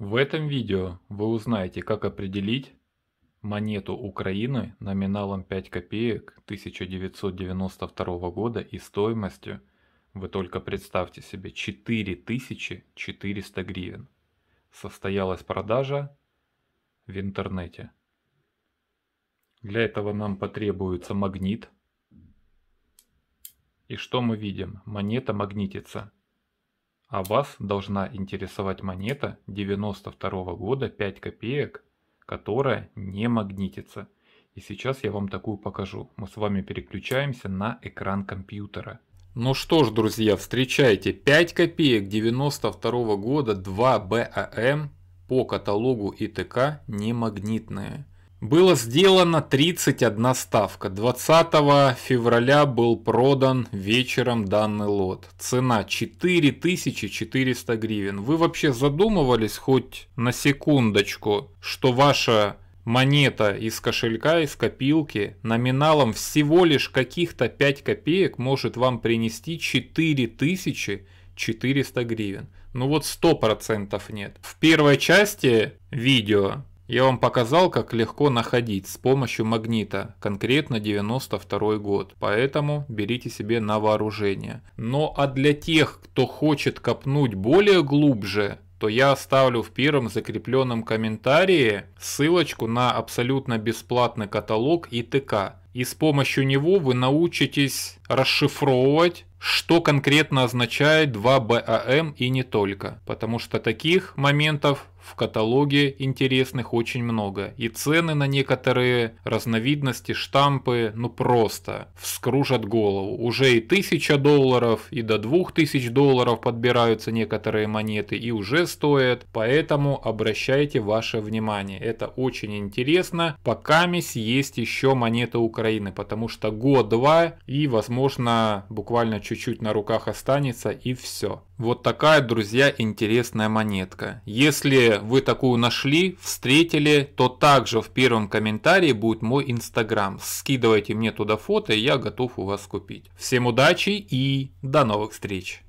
В этом видео вы узнаете, как определить монету Украины номиналом 5 копеек 1992 года и стоимостью, вы только представьте себе, 4400 гривен. Состоялась продажа в интернете. Для этого нам потребуется магнит. И что мы видим? Монета магнитится а вас должна интересовать монета 92 года 5 копеек, которая не магнитится. И сейчас я вам такую покажу. Мы с вами переключаемся на экран компьютера. Ну что ж, друзья, встречайте 5 копеек 92 года 2 БАМ по каталогу ИТК не магнитные. Было сделано 31 ставка. 20 февраля был продан вечером данный лот. Цена 4400 гривен. Вы вообще задумывались хоть на секундочку, что ваша монета из кошелька, из копилки номиналом всего лишь каких-то 5 копеек может вам принести 4400 гривен. Ну вот 100% нет. В первой части видео я вам показал, как легко находить с помощью магнита, конкретно 92 год, поэтому берите себе на вооружение. Но ну, а для тех, кто хочет копнуть более глубже, то я оставлю в первом закрепленном комментарии ссылочку на абсолютно бесплатный каталог ИТК. И с помощью него вы научитесь расшифровывать что конкретно означает 2 БАМ и не только. Потому что таких моментов в каталоге интересных очень много. И цены на некоторые разновидности, штампы, ну просто вскружат голову. Уже и 1000 долларов, и до 2000 долларов подбираются некоторые монеты, и уже стоят. Поэтому обращайте ваше внимание. Это очень интересно. Пока месь есть еще монеты Украины, потому что год-два и, возможно, буквально чуть-чуть на руках останется и все. Вот такая, друзья, интересная монетка. Если вы такую нашли, встретили, то также в первом комментарии будет мой инстаграм. Скидывайте мне туда фото, я готов у вас купить. Всем удачи и до новых встреч!